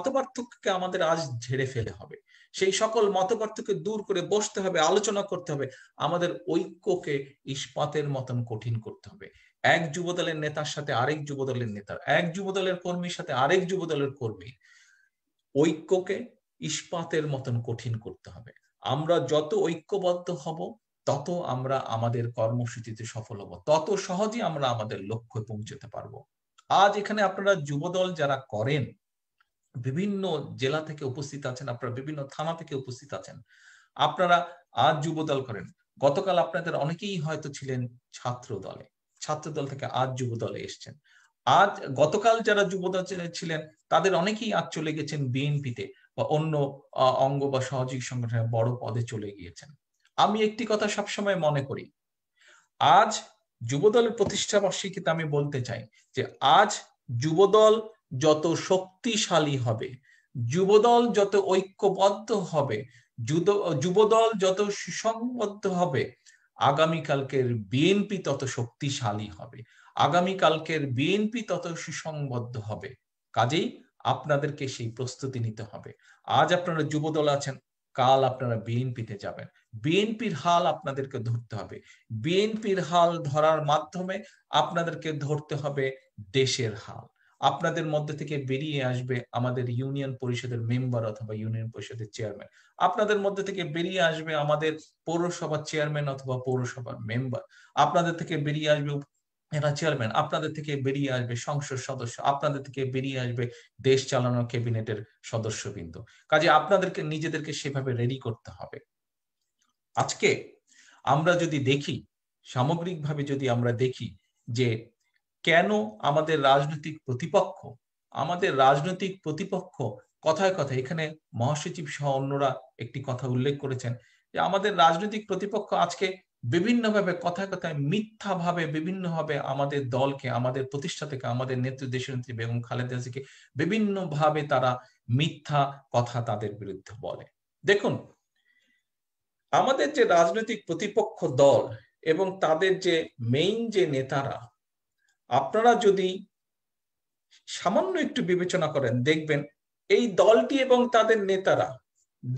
মতপার্থক্যকে আমাদের আজ ঝেড়ে ফেলে হবে সেই সকল মতপার্থক্য দূর করে বসতে হবে আলোচনা করতে হবে আমাদের ঐক্যকে ইস্পাতের মতন কঠিন করতে হবে এক যুবদলের নেতার সাথে আরেক যুবদলের নেতা এক যুবদলের কর্মীর সাথে আরেক যুবদলের কর্মী ঐক্যকে ইস্পাতের মতন কঠিন করতে হবে আমরা যত ঐক্যবদ্ধ হব তত আমরা আমাদের কর্মসূচিতে সফল হব তত সহজে আমরা আমাদের লক্ষ্যে পৌঁছতে পারবো আজ এখানে আপনারা যুবদল যারা করেন বিভিন্ন জেলা থেকে উপস্থিত আছেন আপনারা বিভিন্ন থানা থেকে উপস্থিত আছেন আপনারা আজ যুবদল করেন গতকাল আপনাদের অনেকেই হয়তো ছিলেন ছাত্র দলে ছাত্র দল থেকে আজ যুব দলে এসছেন আজ গতকাল যারা যুবদল ছিলেন তাদের অনেকেই আজ চলে গেছেন বিএনপিতে বা অন্য অঙ্গ বা সহযোগী সংগঠনের বড় পদে চলে গিয়েছেন আমি একটি কথা সবসময় মনে করি আজ যুবদলের প্রতিষ্ঠা বার্ষিকীতে আমি বলতে চাই যে আজ যুবদল যত শক্তিশালী হবে যুবদল যত ঐক্যবদ্ধ হবে যুবদল যত সুসংবদ্ধ হবে আগামীকালকের বিএনপি তত শক্তিশালী হবে আগামীকালকের বিএনপি তত সুসংবদ্ধ হবে কাজেই আপনাদেরকে সেই প্রস্তুতি নিতে হবে আজ আপনারা যুবদল আছেন কাল আপনারা বিএনপিতে যাবেন বিএনপির হাল আপনাদেরকে ধরতে হবে বিএনপির হাল ধরার মাধ্যমে আপনাদেরকে ধরতে হবে দেশের হাল আপনাদের মধ্যে থেকে বেরিয়ে আসবে আমাদের ইউনিয়ন পরিষদের মেম্বার অথবা ইউনিয়ন পরিষদের চেয়ারম্যান আপনাদের মধ্যে থেকে বেরিয়ে আসবে আমাদের পৌরসভার চেয়ারম্যান অথবা পৌরসভার মেম্বার আপনাদের থেকে বেরিয়ে আসবে এরা চেয়ারম্যান আপনাদের থেকে বেরিয়ে আসবে সংসদ সদস্য আপনাদের থেকে বেরিয়ে আসবে দেশ চালানো ক্যাবিনেটের সদস্যবৃন্দ কাজে আপনাদেরকে নিজেদেরকে সেভাবে রেডি করতে হবে আজকে আমরা যদি দেখি সামগ্রিকভাবে যদি আমরা দেখি যে কেন আমাদের রাজনৈতিক প্রতিপক্ষ আমাদের রাজনৈতিক প্রতিপক্ষ কথায় কথা এখানে মহাসচিব সহ অন্যরা একটি কথা উল্লেখ করেছেন যে আমাদের রাজনৈতিক প্রতিপক্ষ আজকে বিভিন্নভাবে কথায় কথায় মিথ্যাভাবে বিভিন্নভাবে আমাদের দলকে আমাদের প্রতিষ্ঠা থেকে আমাদের নেত্রী বেগম খালেদা জিকে বিভিন্নভাবে তারা মিথ্যা কথা তাদের বিরুদ্ধে বলে দেখুন আমাদের যে রাজনৈতিক প্রতিপক্ষ দল এবং তাদের যে মেইন যে নেতারা আপনারা যদি সামান্য একটু বিবেচনা করেন দেখবেন এই দলটি এবং তাদের নেতারা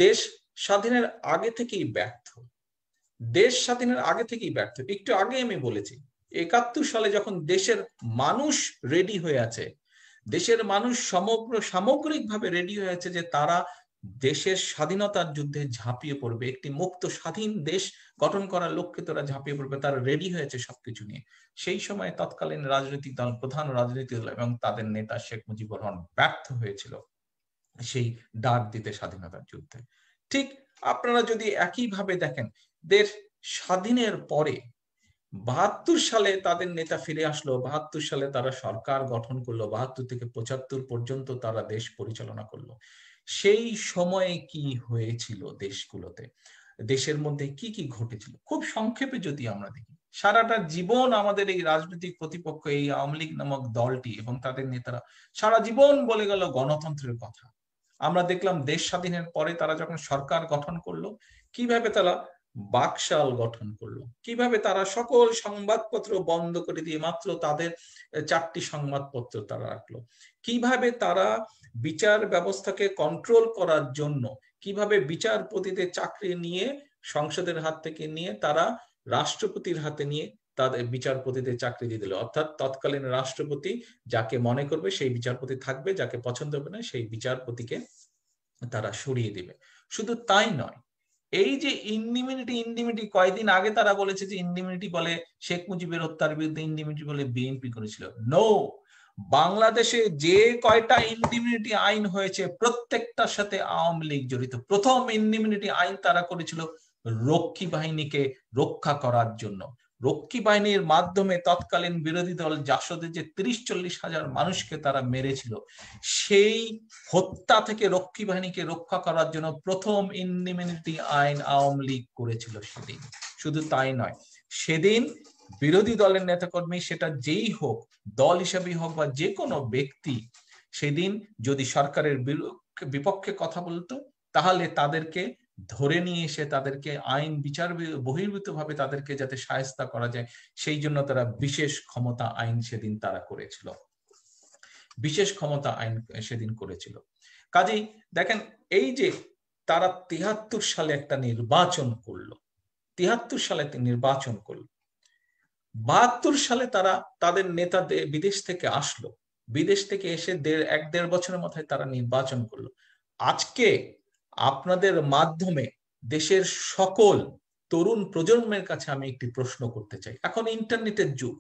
দেশ স্বাধীনের আগে থেকেই ব্যর্থ দেশ স্বাধীনের আগে থেকেই ব্যর্থ একটু আগে আমি বলেছি একাত্তর সালে যখন দেশের মানুষ রেডি হয়ে আছে দেশের মানুষ সমগ্র সামগ্রিকভাবে রেডি হয়ে আছে যে তারা দেশের স্বাধীনতার যুদ্ধে ঝাঁপিয়ে পড়বে একটি মুক্ত স্বাধীন দেশ গঠন করার লক্ষ্যে তোরা ঝাঁপিয়ে পড়বে তারা রেডি হয়েছে সবকিছু নিয়ে সেই সময় তৎকালীন রাজনৈতিক দল প্রধান রাজনৈতিক দল এবং তাদের নেতা শেখ মুজিবুর রহমান ব্যর্থ হয়েছিল সেই ডাক দিতে স্বাধীনতার যুদ্ধে ঠিক আপনারা যদি একইভাবে দেখেন দেশ স্বাধীনের পরে বাহাত্তর সালে তাদের নেতা ফিরে আসলো বাহাত্তর সালে তারা সরকার গঠন করলো বাহাত্তর থেকে পঁচাত্তর পর্যন্ত তারা দেশ পরিচালনা করলো সেই সময়ে কি হয়েছিল দেশগুলোতে দেশের মধ্যে কি কি ঘটেছিল খুব সংক্ষেপে যদি আমরা দেখি সারাটা জীবন আমাদের এই রাজনৈতিক প্রতিপক্ষ এই আওয়ামী লীগ নামক দলটি এবং তাদের নেতারা সারা জীবন বলে গেল গণতন্ত্রের কথা আমরা দেখলাম দেশ স্বাধীনের পরে তারা যখন সরকার গঠন করলো কিভাবে তারা বাকশাল গঠন করলো কিভাবে তারা সকল সংবাদপত্র বন্ধ করে দিয়ে মাত্র তাদের চারটি সংবাদপত্র তারা রাখলো কিভাবে তারা বিচার ব্যবস্থাকে কন্ট্রোল করার জন্য কিভাবে বিচারপতিদের চাকরি নিয়ে সংসদের হাত থেকে নিয়ে তারা রাষ্ট্রপতির হাতে নিয়ে তাদের বিচারপতিদের চাকরি দিয়ে দিল অর্থাৎ তৎকালীন রাষ্ট্রপতি যাকে মনে করবে সেই বিচারপতি থাকবে যাকে পছন্দ হবে না সেই বিচারপতিকে তারা সরিয়ে দিবে শুধু তাই নয় এই যে ইন্ডিমিউনিটি ইন্ডিমিউনিটি কয়েকদিন আগে তারা বলেছে যে ইন্ডিমিউনিটি বলে শেখ মুজিবের হত্যার বিরুদ্ধে ইন্ডিমিউনিটি বলে বিএনপি করেছিল নো বাংলাদেশে যে কয়টা ইন্ডিমিউনিটি আইন হয়েছে প্রত্যেকটার সাথে আওয়ামী লীগ জড়িত প্রথম ইন্ডিমিউনিটি আইন তারা করেছিল রক্ষী বাহিনীকে রক্ষা করার জন্য রক্ষী বাহিনীর মাধ্যমে তৎকালীন বিরোধী দল জাসদে যে তিরিশ চল্লিশ হাজার মানুষকে তারা মেরেছিল সেই হত্যা থেকে রক্ষী বাহিনীকে রক্ষা করার জন্য প্রথম ইন্ডিমিউনিটি আইন আওয়ামী লীগ করেছিল সেদিন শুধু তাই নয় সেদিন বিরোধী দলের নেতাকর্মী সেটা যেই হোক দল হিসাবেই হোক বা যে কোনো ব্যক্তি সেদিন যদি সরকারের বিপক্ষে কথা বলতো তাহলে তাদেরকে ধরে নিয়ে এসে তাদেরকে আইন বিচার বহির্ভূত ভাবে তাদেরকে যাতে সায়স্তা করা যায় সেই জন্য তারা বিশেষ ক্ষমতা আইন সেদিন তারা করেছিল বিশেষ ক্ষমতা আইন সেদিন করেছিল কাজেই দেখেন এই যে তারা তিহাত্তর সালে একটা নির্বাচন করলো তিহাত্তর সালে নির্বাচন করলো বাহাত্তর সালে তারা তাদের নেতা বিদেশ থেকে আসলো বিদেশ থেকে এসে দেড় এক দেড় বছরের মাথায় তারা নির্বাচন করলো আজকে আপনাদের মাধ্যমে দেশের সকল তরুণ প্রজন্মের কাছে আমি একটি প্রশ্ন করতে চাই এখন ইন্টারনেটের যুগ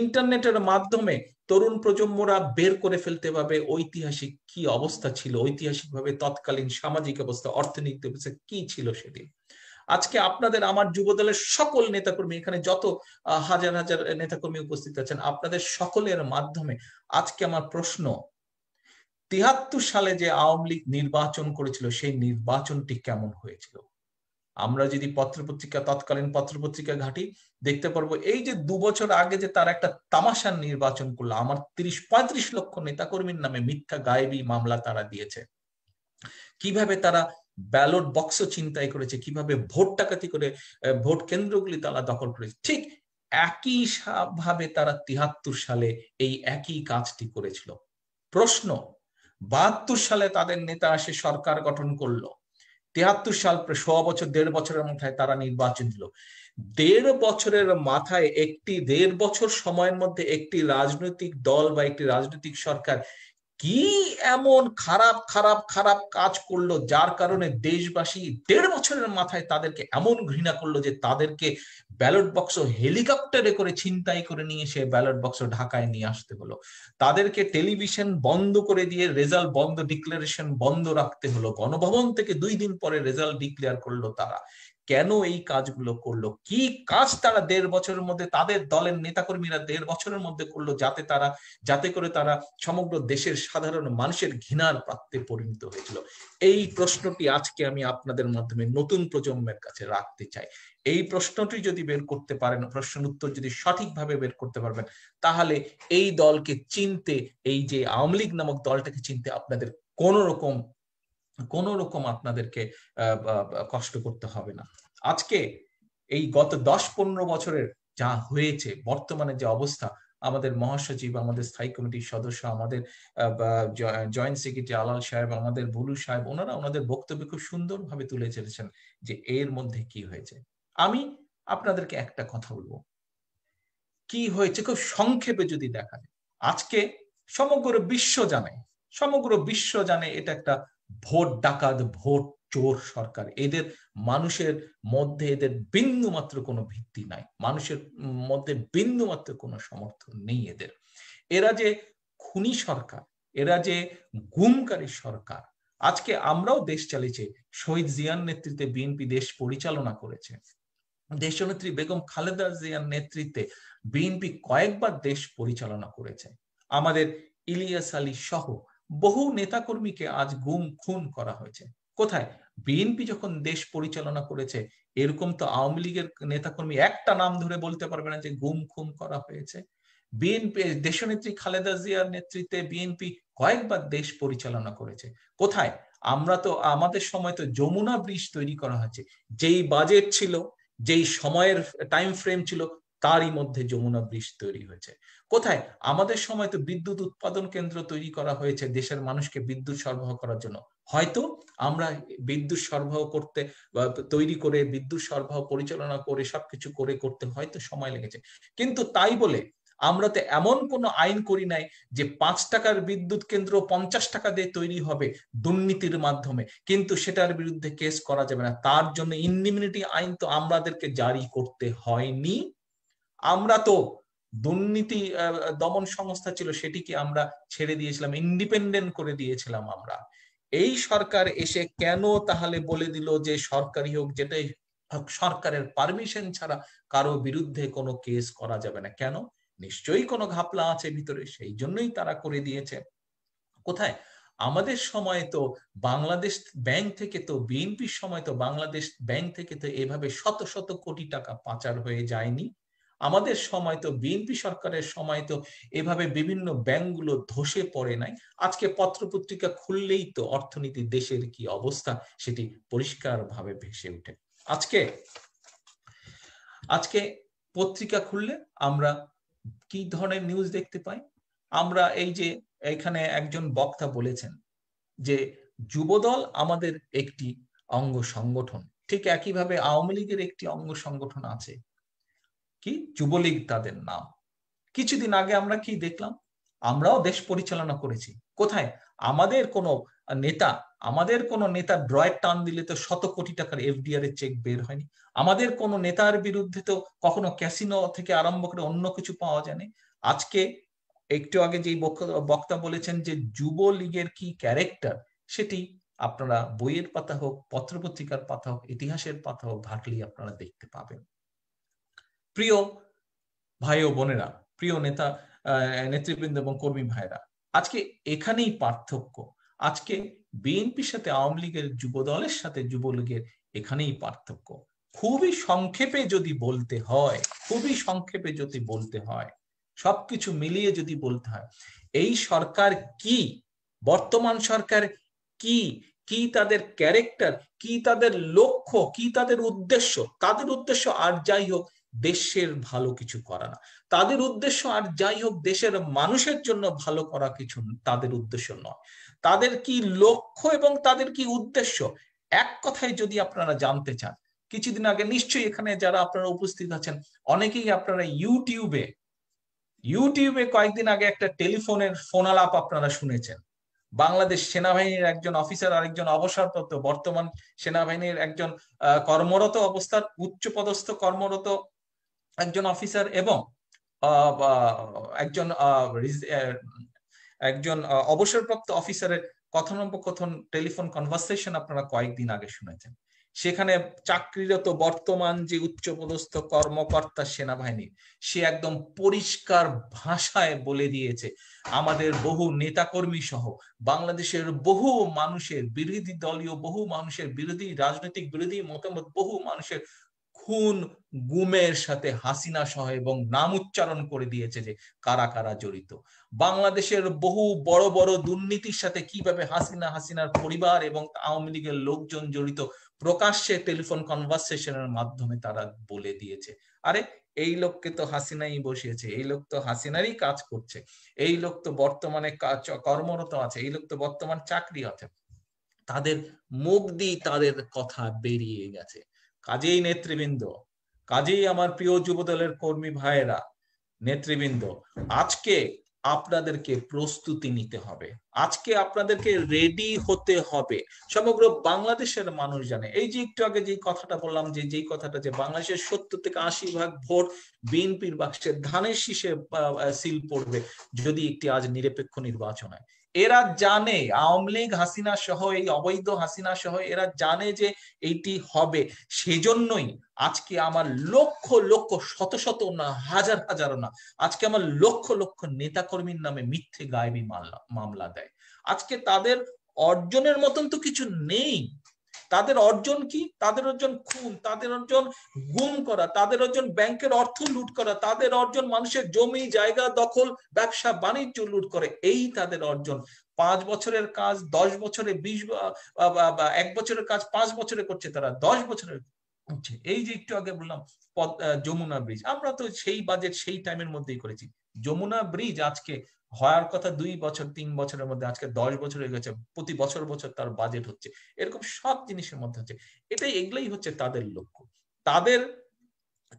ইন্টারনেটের মাধ্যমে তরুণ প্রজন্মরা বের করে ফেলতে পারবে ঐতিহাসিক কি অবস্থা ছিল ঐতিহাসিকভাবে তৎকালীন সামাজিক অবস্থা অর্থনৈতিক অবস্থা কি ছিল সেটি আজকে আপনাদের আমার যুবদলের সকল নেতাকর্মী এখানে যত হাজার হাজার নেতাকর্মী উপস্থিত আছেন আপনাদের সকলের মাধ্যমে আজকে আমার প্রশ্ন তিয়াত্তর সালে যে আওয়ামী লীগ নির্বাচন করেছিল সেই নির্বাচনটি কেমন হয়েছিল আমরা যদি পত্রপত্রিকা তৎকালীন পত্রপত্রিকা ঘাটি দেখতে পারবো এই যে দু বছর আগে যে তার একটা তামাশার নির্বাচন করলো আমার তিরিশ পঁয়ত্রিশ লক্ষ নেতাকর্মীর নামে মিথ্যা গায়েবী মামলা তারা দিয়েছে কিভাবে তারা ব্যালট বক্স চিন্তাই করেছে কিভাবে ভোট টাকাতি করে ভোট কেন্দ্রগুলি তারা দখল করেছে ঠিক একই ভাবে তারা তিহাত্তর সালে এই একই কাজটি করেছিল প্রশ্ন বাহাত্তর সালে তাদের নেতা এসে সরকার গঠন করলো তেহাত্তর সাল ছ বছর দেড় বছরের মাথায় তারা নির্বাচন দিল দেড় বছরের মাথায় একটি দেড় বছর সময়ের মধ্যে একটি রাজনৈতিক দল বা একটি রাজনৈতিক সরকার কি এমন খারাপ খারাপ খারাপ কাজ করলো যার কারণে দেশবাসী দেড় বছরের মাথায় তাদেরকে এমন ঘৃণা করলো যে তাদেরকে ব্যালট বক্স হেলিকপ্টারে করে ছিনতাই করে নিয়ে সে ব্যালট বক্স ঢাকায় নিয়ে আসতে হলো তাদেরকে টেলিভিশন বন্ধ করে দিয়ে রেজাল্ট বন্ধ ডিক্লারেশন বন্ধ রাখতে হলো গণভবন থেকে দুই দিন পরে রেজাল্ট ডিক্লেয়ার করলো তারা কেন এই কাজগুলো করলো কি কাজ তারা দেড় বছরের মধ্যে তাদের দলের নেতাকর্মীরা দেড় বছরের মধ্যে করলো যাতে তারা যাতে করে তারা সমগ্র দেশের সাধারণ মানুষের ঘৃণার প্রাপ্তে পরিণত হয়েছিল এই প্রশ্নটি আজকে আমি আপনাদের মাধ্যমে নতুন প্রজন্মের কাছে রাখতে চাই এই প্রশ্নটি যদি বের করতে পারেন প্রশ্নের উত্তর যদি সঠিকভাবে বের করতে পারবেন তাহলে এই দলকে চিনতে এই যে আওয়ামী লীগ নামক দলটাকে চিনতে আপনাদের কোন রকম কোনো রকম আপনাদেরকে কষ্ট করতে হবে না আজকে এই গত দশ পনেরো বছরের যা হয়েছে বর্তমানে যে অবস্থা আমাদের মহাসচিব আমাদের স্থায়ী কমিটির সদস্য আমাদের জয়েন্ট সেক্রেটারি আলাল সাহেব আমাদের ভুলু সাহেব ওনারা ওনাদের বক্তব্য খুব সুন্দরভাবে তুলে চলেছেন যে এর মধ্যে কি হয়েছে আমি আপনাদেরকে একটা কথা বলবো কি হয়েছে খুব সংক্ষেপে যদি দেখা যায় আজকে সমগ্র বিশ্ব জানে সমগ্র বিশ্ব জানে এটা একটা ভোট ডাকাত ভোট চোর সরকার এদের মানুষের মধ্যে এদের বিন্দু মাত্র কোনো ভিত্তি নাই মানুষের মধ্যে বিন্দু মাত্র কোনো সমর্থন নেই এদের এরা যে খুনি সরকার এরা যে গুমকারী সরকার আজকে আমরাও দেশ চালিয়েছে শহীদ জিয়ার নেতৃত্বে বিএনপি দেশ পরিচালনা করেছে দেশনেত্রী বেগম খালেদা জিয়ার নেতৃত্বে বিএনপি কয়েকবার দেশ পরিচালনা করেছে আমাদের ইলিয়াস আলী সহ বহু নেতাকর্মীকে আজ গুম খুন করা হয়েছে কোথায় বিএনপি যখন দেশ পরিচালনা করেছে এরকম তো আওয়ামী লীগের নেতাকর্মী একটা নাম ধরে বলতে পারবে না যে গুম খুন করা হয়েছে বিএনপি দেশনেত্রী খালেদা জিয়ার নেতৃত্বে বিএনপি কয়েকবার দেশ পরিচালনা করেছে কোথায় আমরা তো আমাদের সময় তো যমুনা ব্রিজ তৈরি করা হয়েছে যেই বাজেট ছিল যেই সময়ের টাইম ফ্রেম ছিল তারই মধ্যে যমুনা ব্রিজ তৈরি হয়েছে কোথায় আমাদের সময় তো বিদ্যুৎ উৎপাদন কেন্দ্র তৈরি করা হয়েছে দেশের মানুষকে বিদ্যুৎ সরবরাহ করার জন্য হয়তো আমরা বিদ্যুৎ সরবরাহ করতে তৈরি করে বিদ্যুৎ সরবরাহ পরিচালনা করে সবকিছু করে করতে হয়তো সময় লেগেছে কিন্তু তাই বলে আমরা তো এমন কোনো আইন করি নাই যে পাঁচ টাকার বিদ্যুৎ কেন্দ্র পঞ্চাশ টাকা দিয়ে তৈরি হবে দুর্নীতির মাধ্যমে কিন্তু সেটার বিরুদ্ধে কেস করা যাবে না তার জন্য ইনডিমিউনিটি আইন তো আমাদেরকে জারি করতে হয়নি আমরা তো দুর্নীতি দমন সংস্থা ছিল সেটিকে আমরা ছেড়ে দিয়েছিলাম ইন্ডিপেন্ডেন্ট করে দিয়েছিলাম আমরা এই সরকার এসে কেন তাহলে বলে দিল যে সরকারি হোক যেটাই সরকারের পারমিশন ছাড়া কারো বিরুদ্ধে কোনো কেস করা যাবে না কেন নিশ্চয়ই কোনো ঘাপলা আছে ভিতরে সেই জন্যই তারা করে দিয়েছে কোথায় আমাদের সময় তো বাংলাদেশ ব্যাংক থেকে তো বিএনপির সময় তো বাংলাদেশ ব্যাংক থেকে তো এভাবে শত শত কোটি টাকা পাচার হয়ে যায়নি আমাদের সময় তো বিএনপি সরকারের সময় তো এভাবে বিভিন্ন ব্যাংকগুলো ধসে পড়ে নাই আজকে পত্রপত্রিকা খুললেই তো অর্থনীতি দেশের কি অবস্থা সেটি পরিষ্কারভাবে ভেসে ওঠে আজকে আজকে পত্রিকা খুললে আমরা কি ধরনের নিউজ দেখতে পাই আমরা এই যে এখানে একজন বক্তা বলেছেন যে যুবদল আমাদের একটি অঙ্গ সংগঠন ঠিক একইভাবে আওয়ামী লীগের একটি অঙ্গ সংগঠন আছে কি যুবলীগ তাদের নাম কিছুদিন আগে আমরা কি দেখলাম আমরাও দেশ পরিচালনা করেছি কোথায় আমাদের কোনো নেতা আমাদের কোন নেতা ড্রয়ের টান দিলে তো শত কোটি টাকার এফডিআর এর চেক বের হয়নি আমাদের কোন নেতার বিরুদ্ধে তো কখনো ক্যাসিনো থেকে আরম্ভ করে অন্য কিছু পাওয়া যায়নি আজকে একটু আগে যেই বক্তা বলেছেন যে যুবলীগের কি ক্যারেক্টার সেটি আপনারা বইয়ের পাতা হোক পত্রপত্রিকার পাতা হোক ইতিহাসের পাতা হোক ঘাটলি আপনারা দেখতে পাবেন প্রিয় ভাই ও বোনেরা প্রিয় নেতা নেতৃবৃন্দ এবং কর্মী ভাইরা আজকে এখানেই পার্থক্য আজকে বিএনপির সাথে আওয়ামী লীগের দলের সাথে যুবলীগের এখানেই পার্থক্য খুবই সংক্ষেপে যদি বলতে হয় খুবই সংক্ষেপে যদি বলতে হয় সবকিছু মিলিয়ে যদি বলতে হয় এই সরকার কি বর্তমান সরকার কি কি তাদের ক্যারেক্টার কি তাদের লক্ষ্য কি তাদের উদ্দেশ্য তাদের উদ্দেশ্য আর যাই হোক দেশের ভালো কিছু করা না তাদের উদ্দেশ্য আর যাই হোক দেশের মানুষের জন্য ভালো করা কিছু তাদের উদ্দেশ্য নয় তাদের কি লক্ষ্য এবং তাদের কি উদ্দেশ্য এক কথায় যদি আপনারা জানতে চান কিছুদিন আগে নিশ্চয়ই এখানে যারা আপনারা উপস্থিত আছেন অনেকেই আপনারা ইউটিউবে ইউটিউবে কয়েকদিন আগে একটা টেলিফোনের আলাপ আপনারা শুনেছেন বাংলাদেশ সেনাবাহিনীর একজন অফিসার আরেকজন অবসরপ্রাপ্ত বর্তমান সেনাবাহিনীর একজন কর্মরত অবস্থার উচ্চপদস্থ কর্মরত একজন অফিসার এবং একজন একজন অবসরপ্রাপ্ত অফিসারের কথোপকথন টেলিফোন কনভারসেশন আপনারা কয়েকদিন আগে শুনেছেন সেখানে চাকরিরত বর্তমান যে উচ্চপদস্থ কর্মকর্তা সেনাবাহিনী সে একদম পরিষ্কার ভাষায় বলে দিয়েছে আমাদের বহু নেতাকর্মী সহ বাংলাদেশের বহু মানুষের বিরোধী দলীয় বহু মানুষের বিরোধী রাজনৈতিক বিরোধী মতামত বহু মানুষের খুন গুমের সাথে হাসিনা সহ এবং নাম উচ্চারণ করে দিয়েছে যে কারা কারা জড়িত বাংলাদেশের বহু বড় বড় দুর্নীতির সাথে কিভাবে হাসিনা হাসিনার পরিবার এবং আওয়ামী লীগের লোকজন জড়িত প্রকাশ্যে টেলিফোন কনভারসেশনের মাধ্যমে তারা বলে দিয়েছে আরে এই লোককে তো হাসিনাই বসিয়েছে এই লোক তো হাসিনারই কাজ করছে এই লোক তো বর্তমানে কর্মরত আছে এই লোক তো বর্তমান চাকরি আছে তাদের মুখ দিয়ে তাদের কথা বেরিয়ে গেছে কাজেই নেতৃবৃন্দ কাজেই আমার প্রিয় যুবদলের কর্মী ভাইয়েরা নেতৃবৃন্দ আজকে আপনাদেরকে প্রস্তুতি নিতে হবে আজকে আপনাদেরকে রেডি হতে হবে সমগ্র বাংলাদেশের মানুষ জানে এই যে একটু আগে যে কথাটা বললাম যে যেই কথাটা যে বাংলাদেশের সত্তর থেকে আশি ভাগ ভোট বিএনপির বাক্সে ধানের শীষে সিল পড়বে যদি একটি আজ নিরপেক্ষ নির্বাচন হয় এরা জানে আওয়ামী লীগ হাসিনা সহ এই অবৈধ হাসিনা সহ এরা জানে যে এইটি হবে সেজন্যই আজকে আমার লক্ষ লক্ষ শত শত না হাজার হাজার না আজকে আমার লক্ষ লক্ষ নেতাকর্মীর নামে মিথ্যে গায়েবী মামলা দেয় আজকে তাদের অর্জনের মতন তো কিছু নেই তাদের অর্জন কি তাদের অর্জন খুন তাদের অর্জন গুম করা তাদের অর্জন ব্যাংকের অর্থ লুট করা তাদের অর্জন মানুষের জমি জায়গা দখল ব্যবসা বাণিজ্য লুট করে এই তাদের অর্জন পাঁচ বছরের কাজ দশ বছরে বিশ এক বছরের কাজ পাঁচ বছরে করছে তারা দশ বছরের এই যে একটু আগে বললাম যমুনা ব্রিজ আমরা তো সেই বাজেট সেই টাইমের মধ্যেই করেছি যমুনা ব্রিজ আজকে হওয়ার কথা দুই বছর তিন বছরের মধ্যে আজকে দশ বছর হয়ে গেছে প্রতি বছর বছর তার বাজেট হচ্ছে এরকম সব জিনিসের মধ্যে হচ্ছে এটাই এগুলাই হচ্ছে তাদের লক্ষ্য তাদের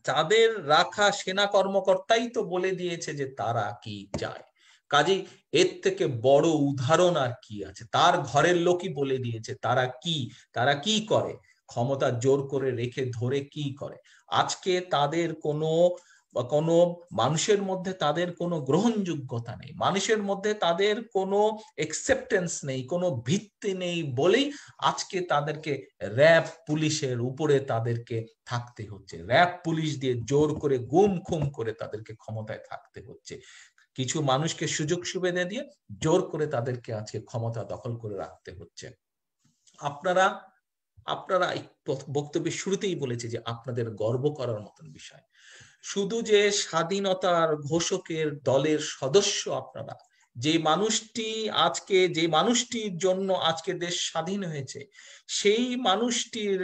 তাদের রাখা সেনা কর্মকর্তাই তো বলে দিয়েছে যে তারা কি চায় কাজেই এর থেকে বড় উদাহরণ আর কি আছে তার ঘরের লোকই বলে দিয়েছে তারা কি তারা কি করে ক্ষমতা জোর করে রেখে ধরে কি করে আজকে তাদের কোনো কোন মানুষের মধ্যে তাদের কোনো গ্রহণযোগ্যতা নেই মানুষের মধ্যে তাদের কোনো একসেপ্টেন্স নেই কোনো ভিত্তি নেই বলেই আজকে তাদেরকে র্যাব পুলিশের উপরে তাদেরকে থাকতে হচ্ছে র্যাব পুলিশ দিয়ে জোর করে গুম খুম করে তাদেরকে ক্ষমতায় থাকতে হচ্ছে কিছু মানুষকে সুযোগ সুবিধা দিয়ে জোর করে তাদেরকে আজকে ক্ষমতা দখল করে রাখতে হচ্ছে আপনারা আপনারা বক্তব্যের শুরুতেই বলেছে যে আপনাদের গর্ব করার মতন বিষয় শুধু যে স্বাধীনতার ঘোষকের দলের সদস্য আপনারা যে মানুষটি আজকে যে মানুষটির জন্য আজকে দেশ স্বাধীন হয়েছে সেই মানুষটির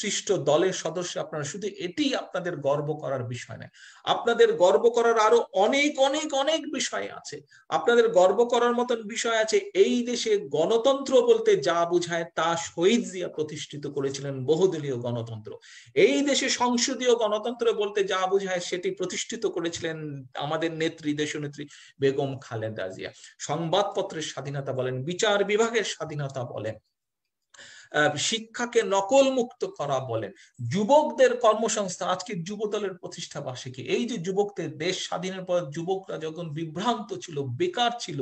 সৃষ্ট দলের সদস্য আপনারা শুধু এটি আপনাদের গর্ব করার বিষয় নয় আপনাদের গর্ব করার আরো অনেক অনেক অনেক বিষয় আছে আপনাদের গর্ব করার মতন বিষয় আছে এই দেশে গণতন্ত্র বলতে যা বুঝায় তা শহীদ জিয়া প্রতিষ্ঠিত করেছিলেন বহুদলীয় গণতন্ত্র এই দেশে সংসদীয় গণতন্ত্র বলতে যা বুঝায় সেটি প্রতিষ্ঠিত করেছিলেন আমাদের নেত্রী দেশনেত্রী বেগম খালেদা জিয়া সংবাদপত্রের স্বাধীনতা বলেন বিচার বিভাগের স্বাধীনতা বলেন শিক্ষাকে নকল মুক্ত করা বলেন যুবকদের কর্মসংস্থান আজকে যুব দলের প্রতিষ্ঠা বার্ষিকী এই যে যুবকদের দেশ স্বাধীনের পর যুবকরা যখন বিভ্রান্ত ছিল বেকার ছিল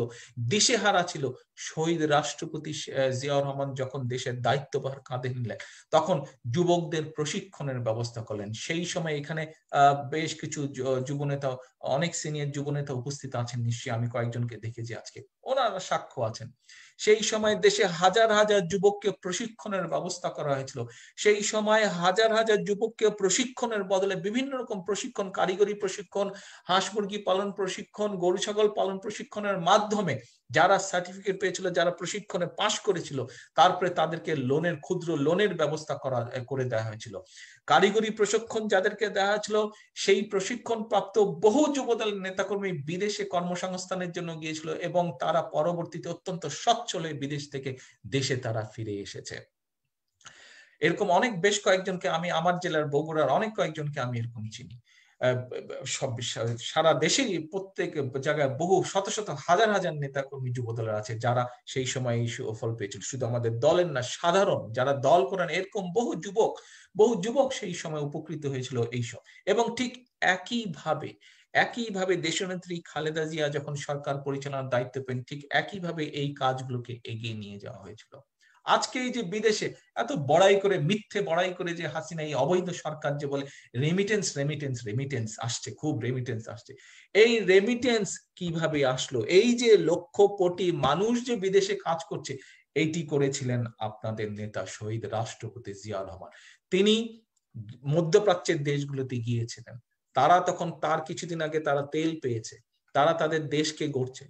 দেশে হারা ছিল শহীদ রাষ্ট্রপতি জিয়াউর রহমান যখন দেশের দায়িত্বভার কাঁধে নিলেন তখন যুবকদের প্রশিক্ষণের ব্যবস্থা করলেন সেই সময় এখানে বেশ কিছু যুবনেতা অনেক সিনিয়র যুবনেতা উপস্থিত আছেন নিশ্চয়ই আমি কয়েকজনকে দেখেছি আজকে ওনারা সাক্ষ্য আছেন সেই সময় দেশে হাজার হাজার যুবককে প্রশিক্ষণের ব্যবস্থা করা হয়েছিল সেই সময় হাজার হাজার যুবককে প্রশিক্ষণের বদলে বিভিন্ন রকম প্রশিক্ষণ কারিগরি প্রশিক্ষণ হাঁস মুরগি পালন প্রশিক্ষণ গরু ছাগল পালন প্রশিক্ষণের মাধ্যমে যারা সার্টিফিকেট পেয়েছিল যারা প্রশিক্ষণে পাশ করেছিল তারপরে তাদেরকে লোনের ক্ষুদ্র লোনের ব্যবস্থা করা করে দেওয়া হয়েছিল কারিগরি প্রশিক্ষণ যাদেরকে দেওয়া হয়েছিল সেই প্রশিক্ষণ প্রাপ্ত বহু যুবদল নেতাকর্মী বিদেশে কর্মসংস্থানের জন্য গিয়েছিল এবং তারা পরবর্তীতে অত্যন্ত সৎ চলে বিদেশ থেকে দেশে তারা ফিরে এসেছে এরকম অনেক বেশ কয়েকজনকে আমি আমার জেলার বগুড়ার অনেক কয়েকজনকে আমি এরকম চিনি সব সারা দেশের প্রত্যেক জায়গায় বহু শত শত হাজার হাজার নেতা কর্মী যুব দলের আছে যারা সেই সময় এই সুফল পেয়েছিল শুধু আমাদের দলের না সাধারণ যারা দল করেন এরকম বহু যুবক বহু যুবক সেই সময় উপকৃত হয়েছিল এইসব এবং ঠিক একই ভাবে একইভাবে দেশনেত্রী খালেদা জিয়া যখন সরকার পরিচালনার দায়িত্ব পেন ঠিক একইভাবে এই কাজগুলোকে এগিয়ে নিয়ে যাওয়া হয়েছিল আজকে এই যে বিদেশে এত বড়াই করে মিথ্যে বড়াই করে যে হাসিনা এই অবৈধ সরকার যে বলে রেমিটেন্স রেমিটেন্স রেমিটেন্স আসছে খুব রেমিটেন্স আসছে এই রেমিটেন্স কিভাবে আসলো এই যে লক্ষ কোটি মানুষ যে বিদেশে কাজ করছে এইটি করেছিলেন আপনাদের নেতা শহীদ রাষ্ট্রপতি জিয়া রহমান তিনি মধ্যপ্রাচ্যের দেশগুলোতে গিয়েছিলেন তারা তখন তার কিছুদিন আগে তারা তেল পেয়েছে তারা তাদের দেশকে গড়ছে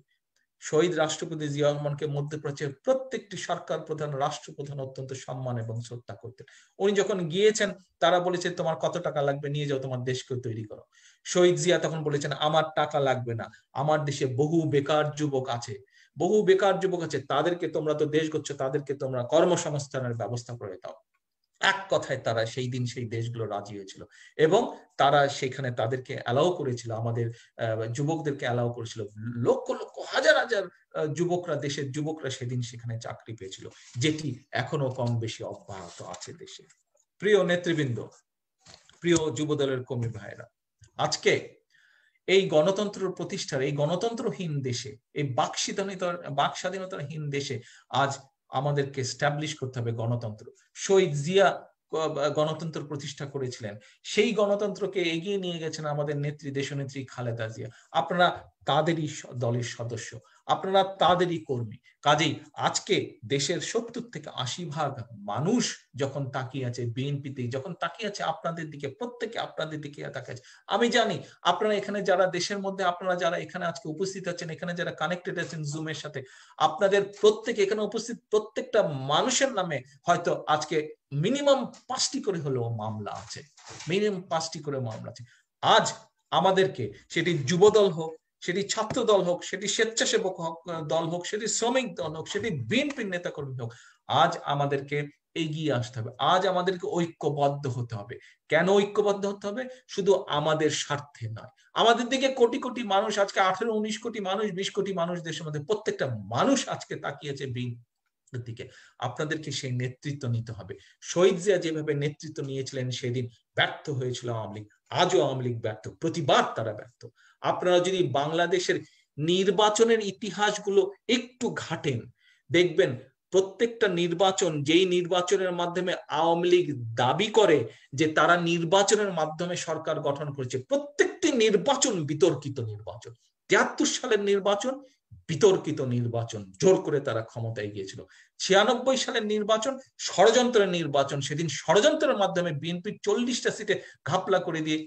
শহীদ রাষ্ট্রপতি জিয়া রহমানকে মধ্যপ্রাচ্যের প্রত্যেকটি সরকার প্রধান রাষ্ট্রপ্রধান অত্যন্ত সম্মান এবং শ্রদ্ধা করতেন উনি যখন গিয়েছেন তারা বলেছে তোমার কত টাকা লাগবে নিয়ে যাও তোমার দেশকে তৈরি করো শহীদ জিয়া তখন বলেছেন আমার টাকা লাগবে না আমার দেশে বহু বেকার যুবক আছে বহু বেকার যুবক আছে তাদেরকে তোমরা তো দেশ করছো তাদেরকে তোমরা কর্মসংস্থানের ব্যবস্থা করে দাও এক কথায় তারা সেই দিন সেই দেশগুলো রাজি হয়েছিল এবং তারা সেখানে তাদেরকে অ্যালাউ করেছিল আমাদের যুবকদেরকে অ্যালাউ করেছিল লক্ষ লক্ষ হাজার হাজার যুবকরা দেশের যুবকরা সেদিন সেখানে চাকরি পেয়েছিল যেটি এখনো কম বেশি অব্যাহত আছে দেশে প্রিয় নেতৃবৃন্দ প্রিয় যুবদলের কর্মী ভাইরা আজকে এই গণতন্ত্র প্রতিষ্ঠার এই গণতন্ত্রহীন দেশে এই বাক স্বাধীনতা বাক স্বাধীনতাহীন দেশে আজ আমাদেরকে স্ট্যাবলিশ করতে হবে গণতন্ত্র শহীদ জিয়া গণতন্ত্র প্রতিষ্ঠা করেছিলেন সেই গণতন্ত্রকে এগিয়ে নিয়ে গেছেন আমাদের নেত্রী দেশনেত্রী খালেদা জিয়া আপনারা তাদেরই দলের সদস্য আপনারা তাদেরই কর্মী কাজেই আজকে দেশের সত্তর থেকে আশি ভাগ মানুষ যখন তাকিয়ে আছে বিএনপিতে যখন তাকিয়ে আছে আপনাদের দিকে প্রত্যেকে আপনাদের দিকে তাকিয়ে আমি জানি আপনারা এখানে যারা দেশের মধ্যে আপনারা যারা এখানে আজকে উপস্থিত আছেন এখানে যারা কানেক্টেড আছেন জুমের সাথে আপনাদের প্রত্যেকে এখানে উপস্থিত প্রত্যেকটা মানুষের নামে হয়তো আজকে মিনিমাম পাঁচটি করে হলেও মামলা আছে মিনিমাম পাঁচটি করে মামলা আছে আজ আমাদেরকে সেটি যুবদল হোক সেটি ছাত্র দল হোক সেটি স্বেচ্ছাসেবক হোক দল হোক সেটি শ্রমিক দল হোক সেটি বিএনপির নেতা কর্মী হোক আজ আমাদেরকে এগিয়ে আসতে হবে আজ আমাদেরকে ঐক্যবদ্ধ হতে হবে কেন ঐক্যবদ্ধ হতে হবে শুধু আমাদের স্বার্থে নয় আমাদের দিকে কোটি কোটি মানুষ আজকে আঠেরো উনিশ কোটি মানুষ বিশ কোটি মানুষ দেশের মধ্যে প্রত্যেকটা মানুষ আজকে তাকিয়েছে দিকে আপনাদেরকে সেই নেতৃত্ব নিতে হবে শহীদ জিয়া যেভাবে নেতৃত্ব নিয়েছিলেন সেদিন ব্যর্থ হয়েছিল আওয়ামী লীগ আজও আওয়ামী লীগ ব্যর্থ প্রতিবাদ তারা ব্যর্থ আপনারা যদি বাংলাদেশের নির্বাচনের ইতিহাসগুলো একটু ঘাটেন দেখবেন প্রত্যেকটা নির্বাচন যেই নির্বাচনের মাধ্যমে আওয়ামী লীগ দাবি করে যে তারা নির্বাচনের মাধ্যমে সরকার গঠন করেছে প্রত্যেকটি নির্বাচন বিতর্কিত নির্বাচন তিয়াত্তর সালের নির্বাচন বিতর্কিত নির্বাচন জোর করে তারা ক্ষমতায় গিয়েছিল ছিয়ানব্বই সালের নির্বাচন ষড়যন্ত্রের নির্বাচন সেদিন ষড়যন্ত্রের মাধ্যমে বিএনপি চল্লিশটা সিটে ঘাপলা করে দিয়ে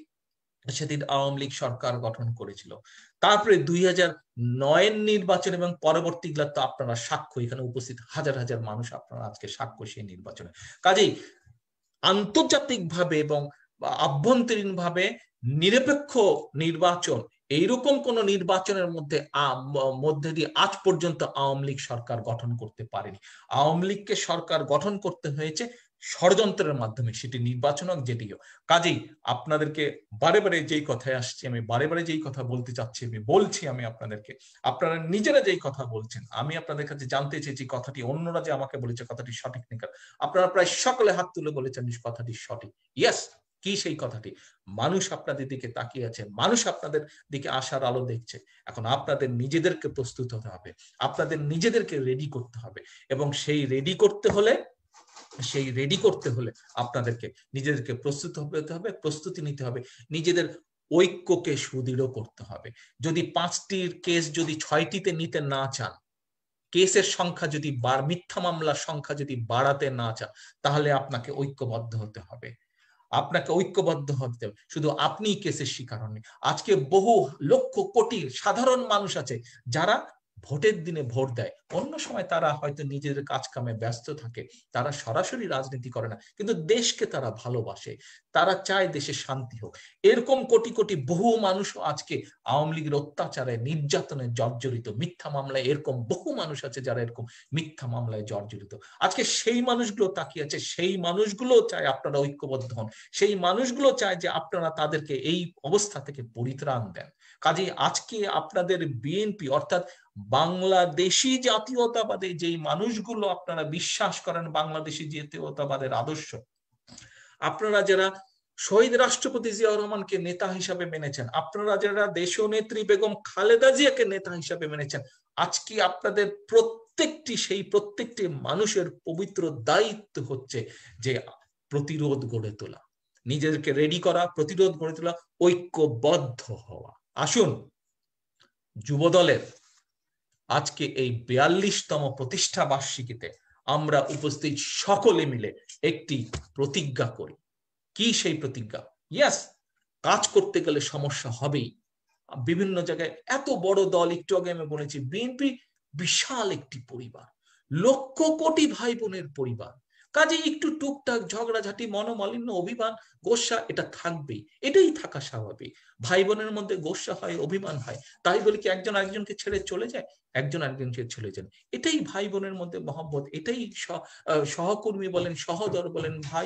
সেদিন আওয়ামী লীগ সরকার গঠন করেছিল তারপরে দুই হাজার নয়ের নির্বাচন এবং পরবর্তীগুলা তো আপনারা সাক্ষ্য এখানে উপস্থিত হাজার হাজার মানুষ আপনারা আজকে সাক্ষ্য সেই নির্বাচনে কাজেই আন্তর্জাতিকভাবে এবং আভ্যন্তরীণভাবে নিরপেক্ষ নির্বাচন এইরকম কোন নির্বাচনের মধ্যে মধ্যে দিয়ে আজ পর্যন্ত আওয়ামী লীগ সরকার গঠন করতে পারেনি আওয়ামী লীগকে সরকার গঠন করতে হয়েছে ষড়যন্ত্রের মাধ্যমে সেটি নির্বাচন হোক যেটিও কাজেই আপনাদেরকে বারে বারে যেই কথায় আসছি আমি বারে বারে যেই কথা বলতে চাচ্ছি আমি বলছি আমি আপনাদেরকে আপনারা নিজেরা যেই কথা বলছেন আমি আপনাদের কাছে জানতে চেয়েছি কথাটি অন্যরা যে আমাকে বলেছে কথাটি সঠিক নিকার আপনারা প্রায় সকলে হাত তুলে বলেছেন কথাটি সঠিক ইয়াস কি সেই কথাটি মানুষ আপনাদের দিকে তাকিয়ে আছে মানুষ আপনাদের দিকে আসার আলো দেখছে এখন আপনাদের নিজেদেরকে প্রস্তুত হতে হবে আপনাদের নিজেদেরকে রেডি করতে হবে এবং সেই রেডি করতে হলে সেই রেডি করতে হলে আপনাদেরকে নিজেদেরকে প্রস্তুত হতে হবে প্রস্তুতি নিতে হবে নিজেদের ঐক্যকে সুদৃঢ় করতে হবে যদি পাঁচটির কেস যদি ছয়টিতে নিতে না চান কেসের সংখ্যা যদি বার মিথ্যা মামলার সংখ্যা যদি বাড়াতে না চান তাহলে আপনাকে ঐক্যবদ্ধ হতে হবে আপনাকে ঐক্যবদ্ধ হতে হবে শুধু আপনি কেসের শিকার হননি আজকে বহু লক্ষ কোটি সাধারণ মানুষ আছে যারা ভোটের দিনে ভোট দেয় অন্য সময় তারা হয়তো নিজেদের কাজ কামে ব্যস্ত থাকে তারা সরাসরি রাজনীতি করে না কিন্তু দেশকে তারা ভালোবাসে তারা চায় দেশে শান্তি হোক এরকম কোটি কোটি বহু মানুষ আজকে আওয়ামী লীগের অত্যাচারে নির্যাতনে জর্জরিত মিথ্যা মামলায় এরকম বহু মানুষ আছে যারা এরকম মিথ্যা মামলায় জর্জরিত আজকে সেই মানুষগুলো তাকিয়ে আছে সেই মানুষগুলো চায় আপনারা ঐক্যবদ্ধ হন সেই মানুষগুলো চায় যে আপনারা তাদেরকে এই অবস্থা থেকে পরিত্রাণ দেন কাজে আজকে আপনাদের বিএনপি অর্থাৎ বাংলাদেশি জাতীয়তাবাদে যেই মানুষগুলো আপনারা বিশ্বাস করেন বাংলাদেশি জাতীয়তাবাদের আদর্শ আপনারা যারা শহীদ রাষ্ট্রপতি জিয়া রহমানকে নেতা হিসাবে মেনেছেন আপনারা যারা দেশীয় নেত্রী বেগম খালেদা জিয়াকে নেতা হিসাবে মেনেছেন আজকে আপনাদের প্রত্যেকটি সেই প্রত্যেকটি মানুষের পবিত্র দায়িত্ব হচ্ছে যে প্রতিরোধ গড়ে তোলা নিজেদেরকে রেডি করা প্রতিরোধ গড়ে তোলা ঐক্যবদ্ধ হওয়া আসুন যুবদলের আজকে এই বিয়াল্লিশতম প্রতিষ্ঠা বার্ষিকীতে আমরা উপস্থিত সকলে মিলে একটি প্রতিজ্ঞা করি কি সেই প্রতিজ্ঞা ইয়াস কাজ করতে গেলে সমস্যা হবেই বিভিন্ন জায়গায় এত বড় দল একটু আগে আমি বলেছি বিএনপি বিশাল একটি পরিবার লক্ষ কোটি ভাই বোনের পরিবার কাজে একটু টুকটাক ঝগড়াঝাটি মনোমালিন্য অভিমান গোসা এটা থাকবেই এটাই থাকা স্বাভাবিক ভাই বোনের মধ্যে গোসা হয় অভিমান হয় তাই বলে কি একজন আরেকজনকে ছেড়ে চলে যায় একজন আরেকজনকে ছেড়ে যান এটাই ভাই বোনের মধ্যে মহব্বত এটাই সহকর্মী বলেন সহদর বলেন ভাই